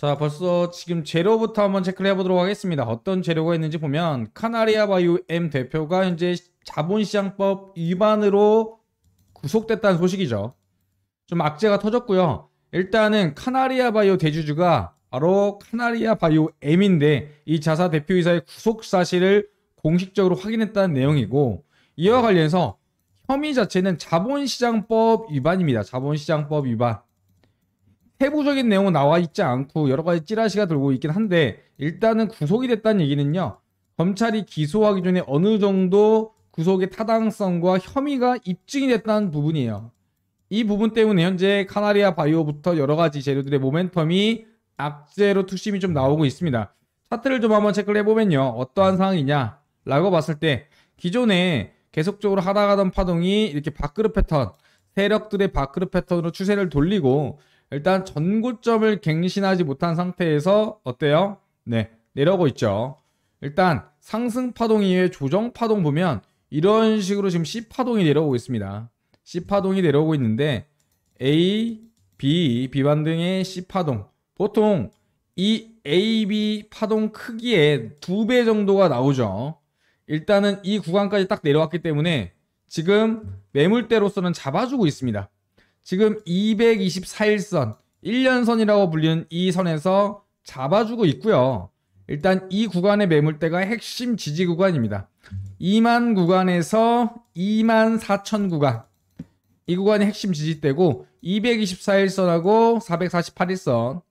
자 벌써 지금 재료부터 한번 체크를 해보도록 하겠습니다. 어떤 재료가 있는지 보면 카나리아 바이오 M 대표가 현재 자본시장법 위반으로 구속됐다는 소식이죠. 좀 악재가 터졌고요. 일단은 카나리아 바이오 대주주가 바로 카나리아 바이오 M인데 이 자사 대표이사의 구속 사실을 공식적으로 확인했다는 내용이고 이와 관련해서 혐의 자체는 자본시장법 위반입니다. 자본시장법 위반. 세부적인 내용은 나와 있지 않고 여러 가지 찌라시가 돌고 있긴 한데 일단은 구속이 됐다는 얘기는요. 검찰이 기소하기 전에 어느 정도 구속의 타당성과 혐의가 입증이 됐다는 부분이에요. 이 부분 때문에 현재 카나리아 바이오부터 여러 가지 재료들의 모멘텀이 악재로 투심이 좀 나오고 있습니다. 차트를 좀 한번 체크를 해보면요. 어떠한 상황이냐 라고 봤을 때 기존에 계속적으로 하락하던 파동이 이렇게 밥그릇 패턴 세력들의 밥그릇 패턴으로 추세를 돌리고 일단 전고점을 갱신하지 못한 상태에서 어때요? 네, 내려오고 있죠. 일단 상승 파동 이후에 조정 파동 보면 이런 식으로 지금 C 파동이 내려오고 있습니다. C 파동이 내려오고 있는데 A, B, B 반등의 C 파동. 보통 이 A, B 파동 크기에두 배 정도가 나오죠. 일단은 이 구간까지 딱 내려왔기 때문에 지금 매물대로서는 잡아주고 있습니다. 지금 224일선, 1년선이라고 불리는 이 선에서 잡아주고 있고요. 일단 이 구간의 매물대가 핵심 지지 구간입니다. 2만 구간에서 2만 4천 구간. 이 구간이 핵심 지지대고 224일선하고 448일선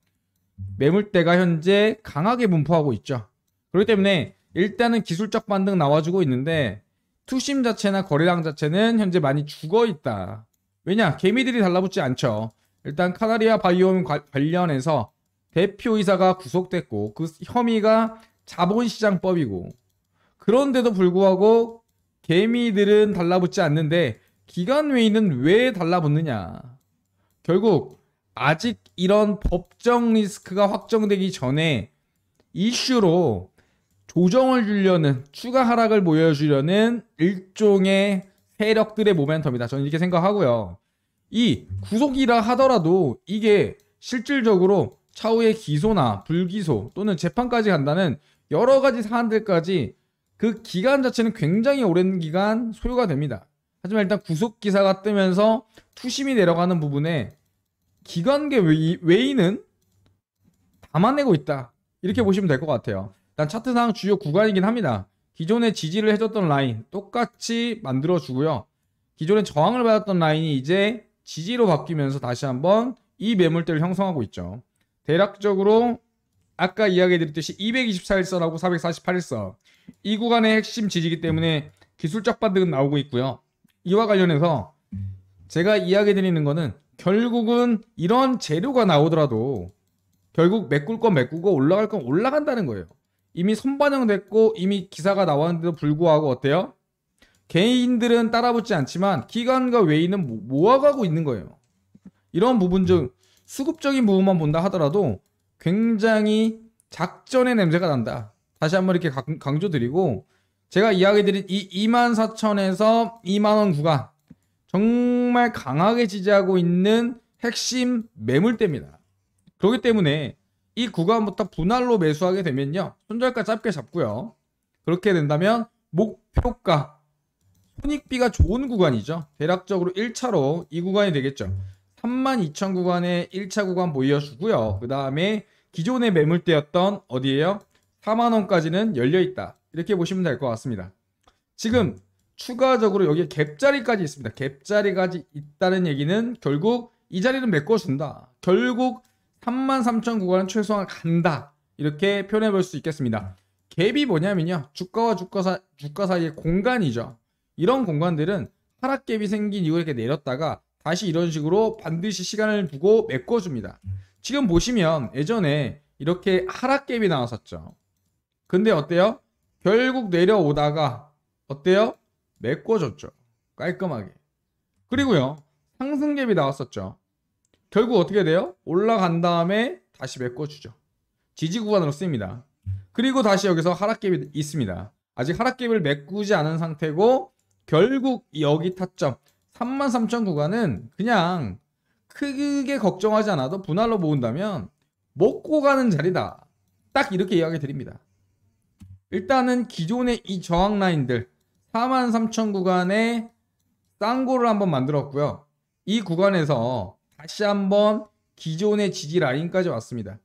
매물대가 현재 강하게 분포하고 있죠. 그렇기 때문에 일단은 기술적 반등 나와주고 있는데 투심 자체나 거래량 자체는 현재 많이 죽어 있다. 왜냐 개미들이 달라붙지 않죠. 일단 카나리아 바이옴 관련해서 대표이사가 구속됐고 그 혐의가 자본시장법이고 그런데도 불구하고 개미들은 달라붙지 않는데 기관 외인은 왜 달라붙느냐 결국 아직 이런 법정 리스크가 확정되기 전에 이슈로 조정을 주려는 추가 하락을 보여주려는 일종의 세력들의 모멘텀이다. 저는 이렇게 생각하고요. 이 구속이라 하더라도 이게 실질적으로 차후에 기소나 불기소 또는 재판까지 간다는 여러 가지 사안들까지 그 기간 자체는 굉장히 오랜 기간 소요가 됩니다. 하지만 일단 구속 기사가 뜨면서 투심이 내려가는 부분에 기관계 외인은 담아내고 있다. 이렇게 보시면 될 것 같아요. 일단 차트상 주요 구간이긴 합니다. 기존에 지지를 해줬던 라인 똑같이 만들어주고요. 기존에 저항을 받았던 라인이 이제 지지로 바뀌면서 다시 한번 이 매물대를 형성하고 있죠. 대략적으로 아까 이야기해드렸듯이 224일선하고 448일선 이 구간의 핵심 지지기 때문에 기술적 반등은 나오고 있고요. 이와 관련해서 제가 이야기드리는 거는 결국은 이런 재료가 나오더라도 결국 메꿀 건 메꾸고 올라갈 건 올라간다는 거예요. 이미 선반영됐고 이미 기사가 나왔는데도 불구하고 어때요? 개인들은 따라붙지 않지만 기관과 외인은 모아가고 있는 거예요. 이런 부분 중 수급적인 부분만 본다 하더라도 굉장히 작전의 냄새가 난다. 다시 한번 이렇게 강조드리고 제가 이야기드린 이 24,000에서 2만원 구간 정말 강하게 지지하고 있는 핵심 매물대입니다. 그렇기 때문에 이 구간부터 분할로 매수하게 되면요. 손절가 짧게 잡고요. 그렇게 된다면 목표가 손익비가 좋은 구간이죠. 대략적으로 1차로 이 구간이 되겠죠. 32,000 구간에 1차 구간 보여주고요. 그 다음에 기존의 매물대였던 어디에요? 4만원까지는 열려있다. 이렇게 보시면 될 것 같습니다. 지금 추가적으로 여기에 갭자리까지 있습니다. 갭자리까지 있다는 얘기는 결국 이 자리는 메꿔준다. 결국 33,900원 최소한 간다. 이렇게 표현해 볼 수 있겠습니다. 갭이 뭐냐면요. 주가와 주가, 사, 주가 사이의 공간이죠. 이런 공간들은 하락갭이 생긴 이후에 이렇게 내렸다가 다시 이런 식으로 반드시 시간을 두고 메꿔줍니다. 지금 보시면 예전에 이렇게 하락갭이 나왔었죠. 근데 어때요? 결국 내려오다가 어때요? 메꿔줬죠. 깔끔하게. 그리고요. 상승갭이 나왔었죠. 결국 어떻게 돼요? 올라간 다음에 다시 메꿔주죠. 지지 구간으로 쓰입니다. 그리고 다시 여기서 하락갭이 있습니다. 아직 하락갭을 메꾸지 않은 상태고 결국 여기 타점 33,000 구간은 그냥 크게 걱정하지 않아도 분할로 모은다면 먹고 가는 자리다. 딱 이렇게 이야기 드립니다. 일단은 기존의 이 저항 라인들 43,000 구간에 쌍고를 한번 만들었고요. 이 구간에서 다시 한번 기존의 지지 라인까지 왔습니다.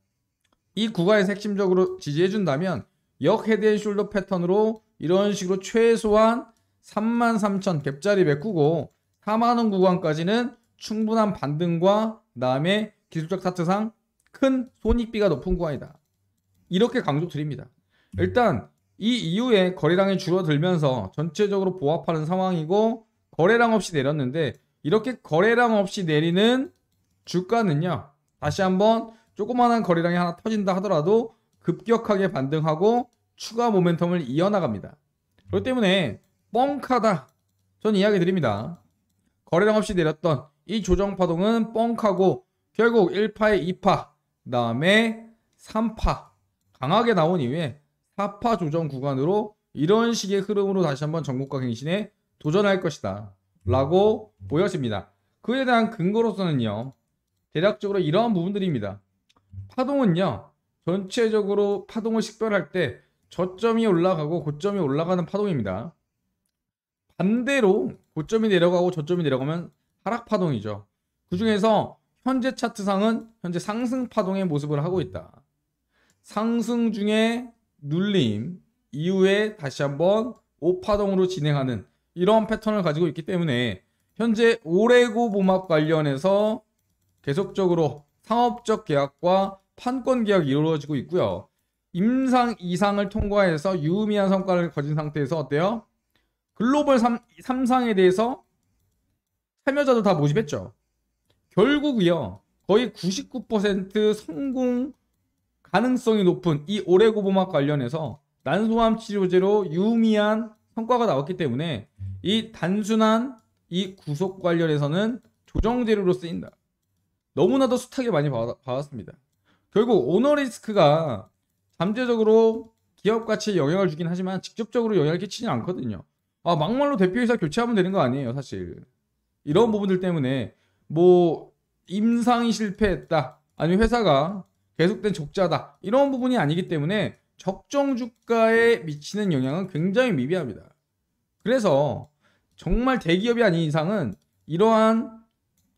이 구간에서 핵심적으로 지지해준다면 역 헤드 앤 숄더 패턴으로 이런 식으로 최소한 33,000 갭자리 메꾸고 4만원 구간까지는 충분한 반등과 그 다음에 기술적 사트상 큰 손익비가 높은 구간이다. 이렇게 강조드립니다. 일단 이 이후에 거래량이 줄어들면서 전체적으로 보합하는 상황이고 거래량 없이 내렸는데 이렇게 거래량 없이 내리는 주가는요. 다시 한번 조그만한 거래량이 하나 터진다 하더라도 급격하게 반등하고 추가 모멘텀을 이어나갑니다. 그렇기 때문에 뻥카다. 전 이야기 드립니다. 거래량 없이 내렸던 이 조정 파동은 뻥카고 결국 1파에 2파, 그 다음에 3파 강하게 나온 이후에 4파 조정 구간으로 이런 식의 흐름으로 다시 한번 전국과 갱신에 도전할 것이다 라고 보여집니다. 그에 대한 근거로서는요. 대략적으로 이러한 부분들입니다. 파동은요. 전체적으로 파동을 식별할 때 저점이 올라가고 고점이 올라가는 파동입니다. 반대로 고점이 내려가고 저점이 내려가면 하락 파동이죠. 그 중에서 현재 차트상은 현재 상승 파동의 모습을 하고 있다. 상승 중에 눌림 이후에 다시 한번 오파동으로 진행하는 이런 패턴을 가지고 있기 때문에 현재 오레고 봄막 관련해서 계속적으로 상업적 계약과 판권 계약이 이루어지고 있고요. 임상 이상을 통과해서 유의미한 성과를 거진 상태에서 어때요? 글로벌 3, 3상에 대해서 참여자도 다 모집했죠. 결국이요. 거의 99% 성공 가능성이 높은 이 오레고보막 관련해서 난소암 치료제로 유의미한 성과가 나왔기 때문에 이 단순한 이 구속 관련해서는 조정재료로 쓰인다. 너무나도 숱하게 많이 받았습니다. 결국 오너리스크가 잠재적으로 기업 가치에 영향을 주긴 하지만 직접적으로 영향을 끼치진 않거든요. 아 막말로 대표이사 교체하면 되는 거 아니에요 사실. 이런 부분들 때문에 뭐 임상이 실패했다 아니면 회사가 계속된 적자다 이런 부분이 아니기 때문에 적정 주가에 미치는 영향은 굉장히 미비합니다. 그래서 정말 대기업이 아닌 이상은 이러한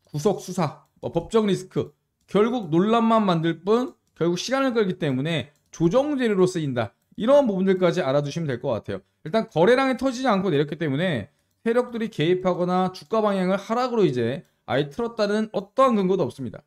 구속 수사 뭐 법적 리스크 결국 논란만 만들 뿐 결국 시간을 끌기 때문에 조정 재료로 쓰인다. 이런 부분들까지 알아두시면 될 것 같아요. 일단 거래량이 터지지 않고 내렸기 때문에 세력들이 개입하거나 주가 방향을 하락으로 이제 아예 틀었다는 어떠한 근거도 없습니다.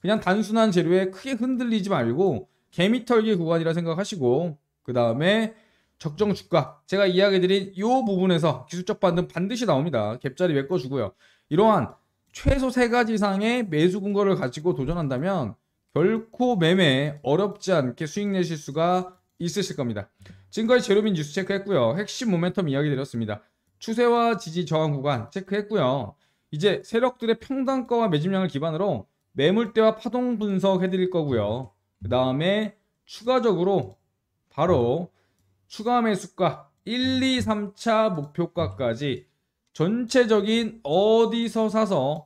그냥 단순한 재료에 크게 흔들리지 말고 개미털기 구간이라 생각하시고 그 다음에 적정 주가 제가 이야기 드린 이 부분에서 기술적 반등 반드시 나옵니다. 갭자리 메꿔주고요. 이러한 최소 세 가지 이상의 매수 근거를 가지고 도전한다면 결코 매매 어렵지 않게 수익 내실 수가 있으실 겁니다. 지금까지 제로민 뉴스 체크했고요. 핵심 모멘텀 이야기 드렸습니다. 추세와 지지 저항 구간 체크했고요. 이제 세력들의 평단가와 매집량을 기반으로 매물대와 파동 분석해 드릴 거고요. 그 다음에 추가적으로 바로 추가 매수가 1, 2, 3차 목표가까지 전체적인 어디서 사서